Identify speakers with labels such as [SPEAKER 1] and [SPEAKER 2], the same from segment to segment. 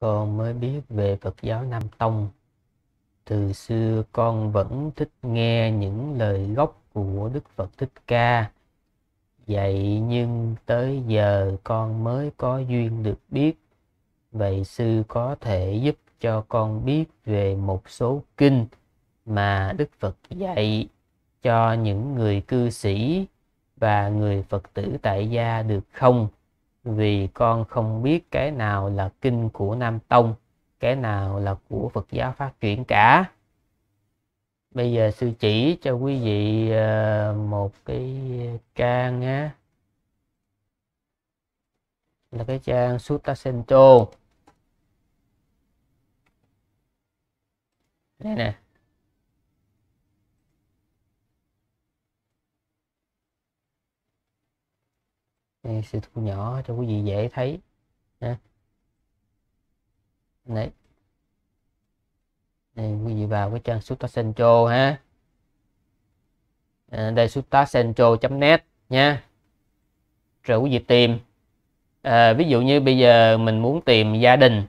[SPEAKER 1] con mới biết về Phật giáo Nam Tông. Từ xưa con vẫn thích nghe những lời gốc của Đức Phật Thích Ca. Vậy nhưng tới giờ con mới có duyên được biết. Vậy sư có thể giúp cho con biết về một số kinh mà Đức Phật dạy cho những người cư sĩ và người Phật tử tại gia được không? vì con không biết cái nào là kinh của Nam Tông, cái nào là của Phật giáo phát triển cả. Bây giờ sư chỉ cho quý vị ờ, một cái trang á là cái trang Sutta Central. Đây nè. đây sẽ thu nhỏ cho quý vị dễ thấy nha đấy đây, quý vị vào cái trang Suta Central ha à, đây sutacentral.net nha rồi quý vị tìm à, ví dụ như bây giờ mình muốn tìm gia đình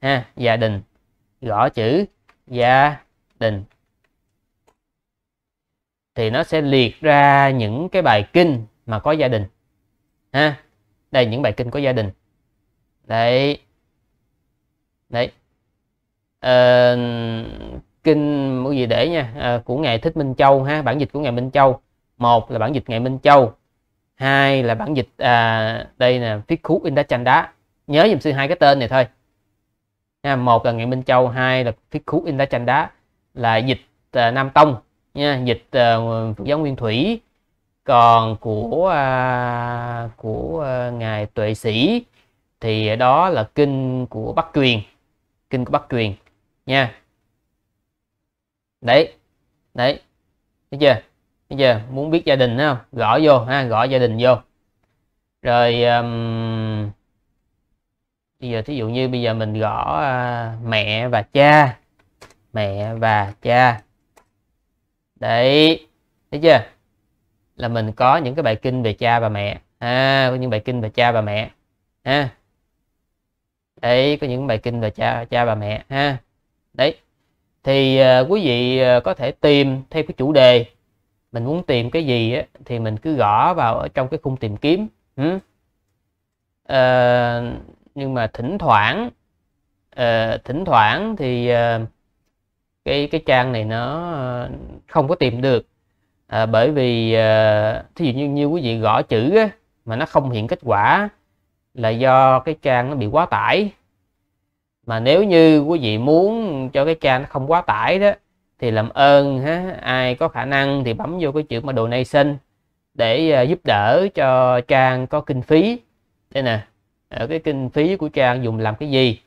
[SPEAKER 1] ha gia đình gõ chữ gia đình thì nó sẽ liệt ra những cái bài kinh mà có gia đình ha đây những bài kinh của gia đình đấy đấy à, kinh cái gì để nha à, của ngài thích minh châu ha bản dịch của ngài minh châu một là bản dịch ngài minh châu hai là bản dịch à, đây là viết khú in đá chanh đá nhớ dùm sư hai cái tên này thôi nha, một là ngài minh châu hai là viết khú in đá chanh đá là dịch à, nam tông nha dịch à, giáo nguyên thủy còn của à, của à, ngài tuệ sĩ thì đó là kinh của bắc truyền kinh của bắc truyền nha đấy đấy thấy chưa thấy chưa muốn biết gia đình không gõ vô ha gõ gia đình vô rồi um, bây giờ thí dụ như bây giờ mình gõ uh, mẹ và cha mẹ và cha đấy thấy chưa là mình có những cái bài kinh về cha và mẹ à, có những bài kinh về cha và mẹ ha à. đấy có những bài kinh về cha cha và mẹ ha à. đấy thì uh, quý vị uh, có thể tìm theo cái chủ đề mình muốn tìm cái gì á, thì mình cứ gõ vào ở trong cái khung tìm kiếm ừ. à, nhưng mà thỉnh thoảng à, thỉnh thoảng thì à, cái cái trang này nó à, không có tìm được à, bởi vì à, thí dụ như như quý vị gõ chữ á, mà nó không hiện kết quả là do cái trang nó bị quá tải mà nếu như quý vị muốn cho cái trang nó không quá tải đó thì làm ơn ha, ai có khả năng thì bấm vô cái chữ mà donation để uh, giúp đỡ cho trang có kinh phí đây nè ở cái kinh phí của trang dùng làm cái gì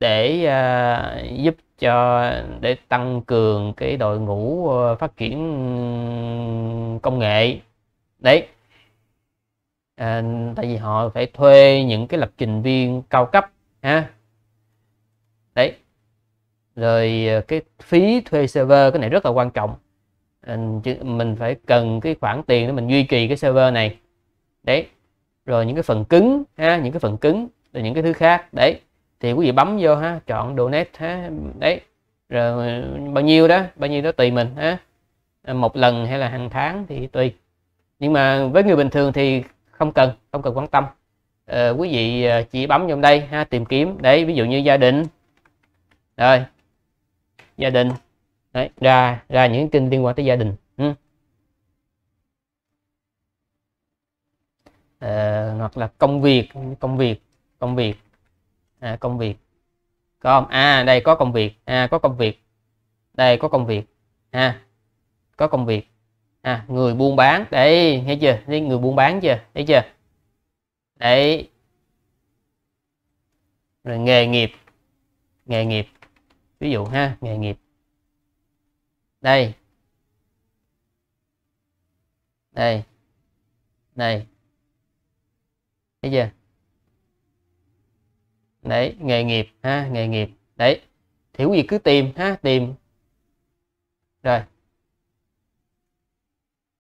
[SPEAKER 1] để uh, giúp cho để tăng cường cái đội ngũ ờ, phát triển công nghệ đấy à, tại vì họ phải thuê những cái lập trình viên cao cấp ha đấy rồi ờ, cái phí thuê server cái này rất là quan trọng ờ, mình phải cần cái khoản tiền để mình duy trì cái server này đấy rồi những cái phần cứng ha những cái phần cứng rồi những cái thứ khác đấy thì quý vị bấm vô ha chọn donate ha đấy rồi bao nhiêu đó bao nhiêu đó tùy mình ha một lần hay là hàng tháng thì tùy nhưng mà với người bình thường thì không cần không cần quan tâm à, quý vị ờ, chỉ bấm trong đây ha tìm kiếm đấy ví dụ như gia đình rồi gia đình đấy, ra ra những kênh liên quan tới gia đình ừ. à, hoặc là công việc công việc công việc à, công việc con à đây có công việc à có công việc đây có công việc à có công việc à người buôn bán đây nghe chưa đi người buôn bán chưa thấy chưa đấy rồi nghề nghiệp nghề nghiệp ví dụ ha nghề nghiệp đây đây đây thấy chưa đấy nghề nghiệp ha nghề nghiệp đấy thiếu gì cứ tìm ha tìm rồi